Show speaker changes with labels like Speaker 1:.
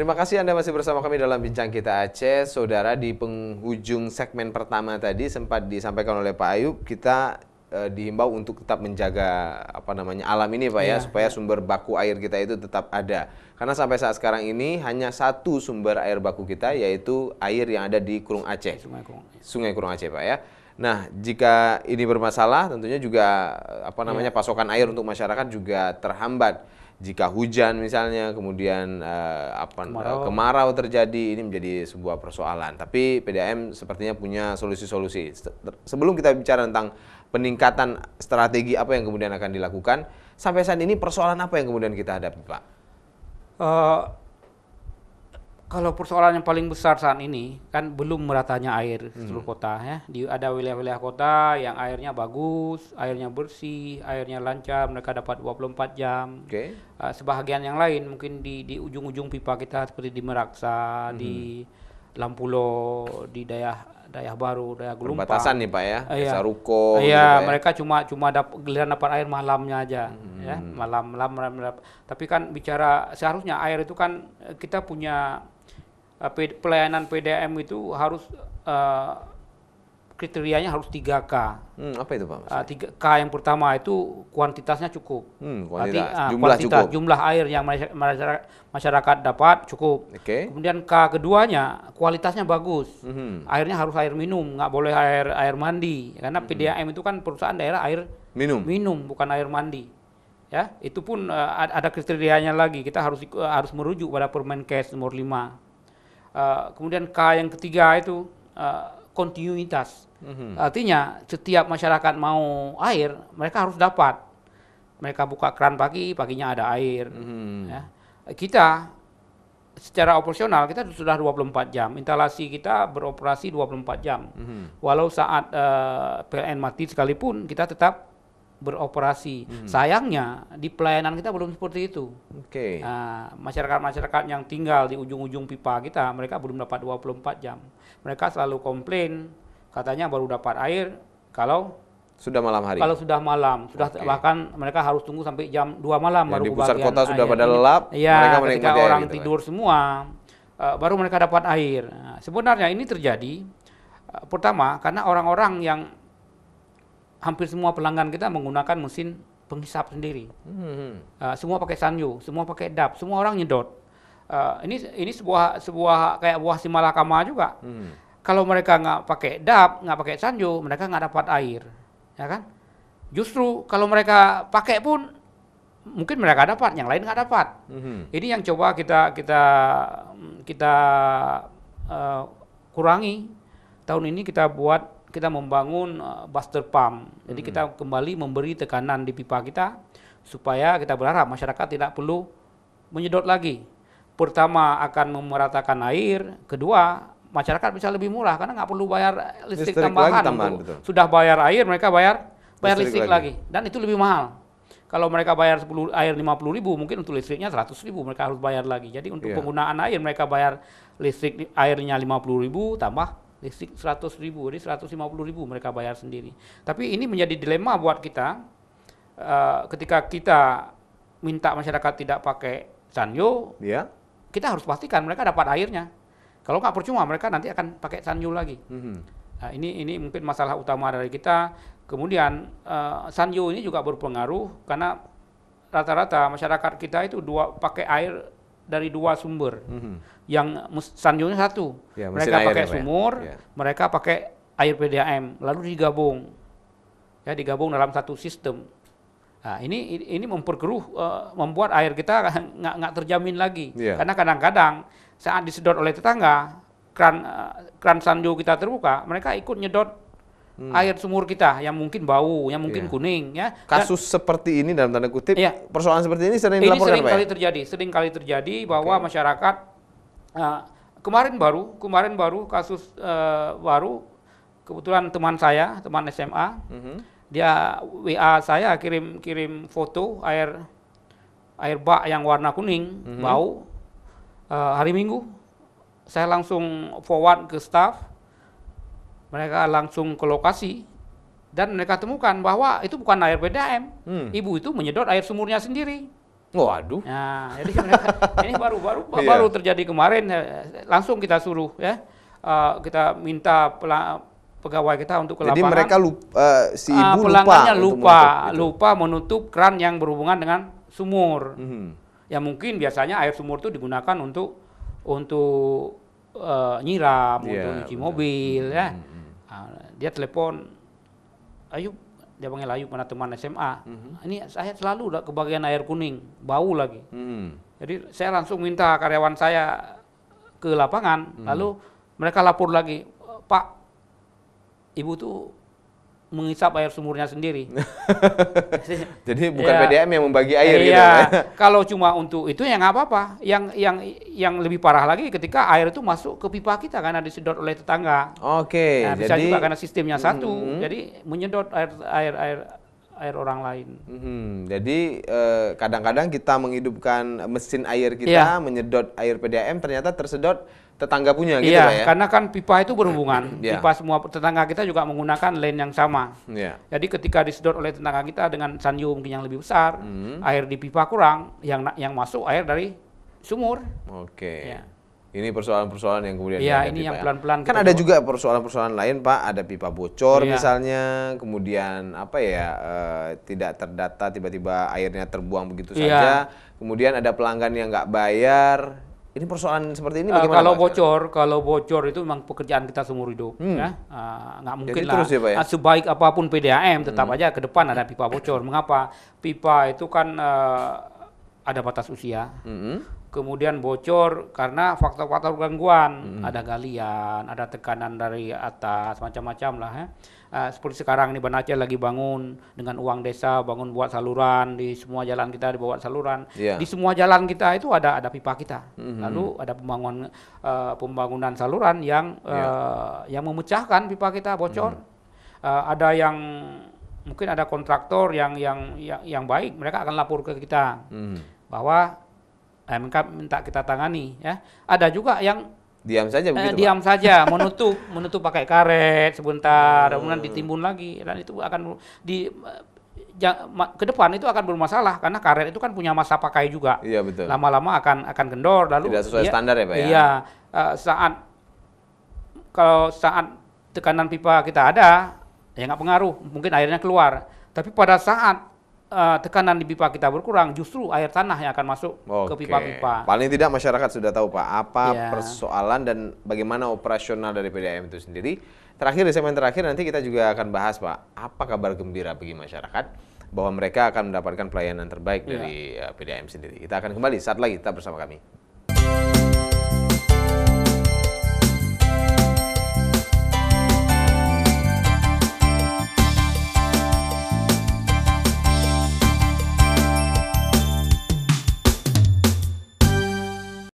Speaker 1: Terima kasih Anda masih bersama kami dalam Bincang Kita Aceh. Saudara, di penghujung segmen pertama tadi sempat disampaikan oleh Pak Ayub, kita e, dihimbau untuk tetap menjaga apa namanya alam ini Pak ya, ya supaya iya. sumber baku air kita itu tetap ada. Karena sampai saat sekarang ini hanya satu sumber air baku kita yaitu air yang ada di Kurung Aceh. Sungai Kurung. Sungai Kurung Aceh Pak ya. Nah, jika ini bermasalah tentunya juga eh, apa namanya ya. pasokan air untuk masyarakat juga terhambat jika hujan misalnya kemudian uh, apa eh, kemarau. kemarau terjadi ini menjadi sebuah persoalan tapi PDAM sepertinya punya solusi-solusi sebelum kita bicara tentang peningkatan strategi apa yang kemudian akan dilakukan sampai saat ini persoalan apa yang kemudian kita hadapi Pak
Speaker 2: uh, kalau persoalan yang paling besar saat ini kan belum meratanya air hmm. seluruh kota ya. Di ada wilayah-wilayah kota yang airnya bagus, airnya bersih, airnya lancar, mereka dapat 24 jam. Oke. Okay. Uh, eh, sebahagian yang lain mungkin di di ujung-ujung pipa kita seperti di Meraksa, hmm. di Lampulo, di daerah daerah baru, daerah Gelumpang. Perbatasan nih Pak ya, uh, iya. ruko. Uh, iya, gitu, mereka ya. cuma cuma ada giliran dapat air malamnya aja, hmm. ya malam malam, malam, malam. Tapi kan bicara seharusnya air itu kan kita punya Eh, pelayanan PDM itu harus uh, kriterianya harus 3K. Hmm, apa itu Pak? Uh, k yang pertama itu kuantitasnya cukup. Hmm, kuantitas. Berarti, uh, jumlah kuantitas, cukup. Jumlah air yang masyarakat, masyarakat dapat cukup. Okay. Kemudian K keduanya kualitasnya bagus. Mm hmm. Airnya harus air minum, nggak boleh air air mandi. Karena mm hmm. PDAM itu kan perusahaan daerah air minum. Minum bukan air mandi. Ya, itu pun uh, ada kriterianya lagi. Kita harus uh, harus merujuk pada Permenkes nomor 5 Uh, kemudian K yang ketiga itu uh, kontinuitas. Mm-hmm. Artinya setiap masyarakat mau air, mereka harus dapat. Mereka buka keran pagi, paginya ada air. Mm-hmm. Ya. Kita secara operasional kita sudah 24 jam. Instalasi kita beroperasi 24 jam. Mm-hmm. Walau saat uh, eh, PLN mati sekalipun, kita tetap beroperasi. Hmm. Sayangnya di pelayanan kita belum seperti itu. Oke. Okay. Uh, masyarakat-masyarakat yang tinggal di ujung-ujung pipa kita, mereka belum dapat 24 jam. Mereka selalu komplain, katanya baru dapat air kalau
Speaker 1: sudah malam hari. Kalau
Speaker 2: sudah malam, sudah okay. bahkan mereka harus tunggu sampai jam 2 malam ya, baru di pusat kota sudah air. pada lelap, ya, mereka ketika orang gitu kan. tidur gitu. semua uh, baru mereka dapat air. Nah, sebenarnya ini terjadi uh, pertama karena orang-orang yang hampir semua pelanggan kita menggunakan mesin penghisap sendiri. Hmm. Uh, semua pakai Sanyo, semua pakai DAP, semua orang nyedot. Uh, ini ini sebuah sebuah kayak buah simalakama juga. Hmm. Kalau mereka nggak pakai DAP, nggak pakai Sanyo, mereka nggak dapat air, ya kan? Justru kalau mereka pakai pun mungkin mereka dapat, yang lain nggak dapat. Hmm. Ini yang coba kita kita kita uh, kurangi. Tahun ini kita buat kita membangun uh, buster pump. Jadi kita hmm. kembali memberi tekanan di pipa kita supaya kita berharap masyarakat tidak perlu menyedot lagi. Pertama akan memeratakan air, kedua masyarakat bisa lebih murah karena nggak perlu bayar listrik, listrik tambahan. tambahan betul. Sudah bayar air, mereka bayar bayar listrik, listrik lagi. lagi dan itu lebih mahal. Kalau mereka bayar 10 air 50 ribu, mungkin untuk listriknya 100 ribu mereka harus bayar lagi. Jadi untuk yeah. penggunaan air mereka bayar listrik airnya 50 ribu tambah listrik 100 ribu, jadi 150 ribu mereka bayar sendiri. Tapi ini menjadi dilema buat kita uh, ketika kita minta masyarakat tidak pakai Sanyo, yeah. kita harus pastikan mereka dapat airnya. Kalau nggak percuma mereka nanti akan pakai Sanyo lagi. Mm -hmm. nah, ini ini mungkin masalah utama dari kita. Kemudian uh, Sanyo ini juga berpengaruh karena rata-rata masyarakat kita itu dua pakai air dari dua sumber. Mm-hmm. Yang sanjungnya satu. Ya, mereka pakai sumur, ya. mereka pakai air PDAM, lalu digabung. Ya, digabung dalam satu sistem. Nah, ini ini memperkeruh uh, membuat air kita nggak nggak terjamin lagi. ya. Karena kadang-kadang saat disedot oleh tetangga, kran uh, eh, kran sanjung kita terbuka, mereka ikut nyedot hmm. air sumur kita yang mungkin bau, yang mungkin yeah. kuning ya. Kasus Dan,
Speaker 1: seperti ini dalam tanda kutip yeah. persoalan seperti ini sering ini dilaporkan Ini sering kali ya?
Speaker 2: terjadi, sering kali terjadi bahwa masyarakat uh, kemarin baru, kemarin baru kasus uh, baru kebetulan teman saya, teman SMA, mm -hmm. dia WA saya kirim kirim foto air air bak yang warna kuning, mm -hmm. bau. Uh, hari Minggu saya langsung forward ke staff mereka langsung ke lokasi dan mereka temukan bahwa itu bukan air PDAM. Hmm. Ibu itu menyedot air sumurnya sendiri. Waduh. Nah, jadi mereka, ini baru-baru baru, yeah. terjadi kemarin ya, langsung kita suruh ya. Uh, kita minta pegawai kita untuk ke lapangan. Jadi mereka eh, ah, lupa, uh, si ibu uh, pelanggannya lupa lupa, lupa menutup keran yang berhubungan dengan sumur. -hmm. Ya mungkin biasanya air sumur itu digunakan untuk untuk uh, nyiram, yeah, untuk cuci mobil -hmm. ya. Hmm, hmm. Ah, dia telepon, Ayub, dia panggil Ayub mana teman SMA. Mm-hmm. Ini saya selalu udah kebagian air kuning, bau lagi. Mm-hmm. Jadi saya langsung minta karyawan saya ke lapangan, mm-hmm. lalu mereka lapor lagi, Pak, ibu tuh menghisap air sumurnya sendiri.
Speaker 1: Jadi bukan ya, PDM yang membagi air gitu iya,
Speaker 2: gitu. Kalau cuma untuk itu yang apa-apa. Yang yang yang lebih parah lagi ketika air itu masuk ke pipa kita karena disedot oleh tetangga.
Speaker 1: Oke. Okay, nah, jadi, bisa juga karena sistemnya satu. -hmm.
Speaker 2: Jadi menyedot air air air air orang lain.
Speaker 1: Hmm, jadi eh, kadang-kadang uh, kita menghidupkan mesin air kita, ya. menyedot air PDM ternyata tersedot tetangga punya gitu iya, ya. karena kan pipa itu
Speaker 2: berhubungan. yeah. Iya. Pipa semua tetangga kita juga menggunakan lane yang sama. Yeah. Jadi ketika disedot oleh tetangga kita dengan sanyu mungkin yang lebih besar, mm. air di pipa kurang, yang yang masuk air dari sumur.
Speaker 1: Oke. Okay. Iya. Yeah. Ini persoalan-persoalan yang kemudian ya, ini yang ya. pelan-pelan. Kan ada juga persoalan-persoalan lain, Pak. Ada pipa bocor ya. misalnya, kemudian apa ya, uh, tidak terdata, tiba-tiba airnya terbuang begitu ya. saja. Kemudian ada pelanggan yang nggak bayar, ini persoalan seperti ini eh, bagaimana? Uh, kalau Pak? bocor, kalau bocor itu memang pekerjaan kita seumur hidup, hmm. ya
Speaker 2: ah, nggak mungkin lah. Terus ya, Pak, ya? Nah, sebaik apapun PDAM, tetap hmm. aja ke depan ada pipa bocor. Mengapa? Pipa itu kan uh, ada batas usia. Hmm. Kemudian bocor karena faktor-faktor gangguan, hmm. ada galian, ada tekanan dari atas, macam-macam lah ya uh, seperti sekarang ini Banace lagi bangun dengan uang desa bangun buat saluran di semua jalan kita dibawa saluran yeah. di semua jalan kita itu ada ada pipa kita mm-hmm. lalu ada pembangunan uh, pembangunan saluran yang uh, iya. yeah. yang memecahkan pipa kita bocor mm-hmm. uh, ada yang mungkin ada kontraktor yang yang yang, yang baik mereka akan lapor ke kita mm-hmm. bahwa eh, minta kita tangani ya ada juga yang
Speaker 1: diam saja eh, begitu. Eh, diam
Speaker 2: Pak? saja, menutup, menutup pakai karet sebentar, hmm. kemudian ditimbun lagi dan itu akan di ya, ke depan itu akan bermasalah karena karet itu kan punya masa pakai juga. Iya betul. Lama-lama akan akan kendor lalu tidak sesuai dia, standar ya Pak ya. Iya, uh, saat kalau saat tekanan pipa kita ada ya nggak pengaruh, mungkin airnya keluar. Tapi pada saat uh, tekanan di pipa kita berkurang, justru air tanah yang akan masuk Oke. ke pipa-pipa.
Speaker 1: Paling tidak masyarakat sudah tahu Pak apa yeah. persoalan dan bagaimana operasional dari PDAM itu sendiri. Terakhir di segmen terakhir nanti kita juga akan bahas Pak, apa kabar gembira bagi masyarakat bahwa mereka akan mendapatkan pelayanan terbaik yeah. dari uh, eh, PDAM sendiri. Kita akan kembali saat lagi tetap bersama kami.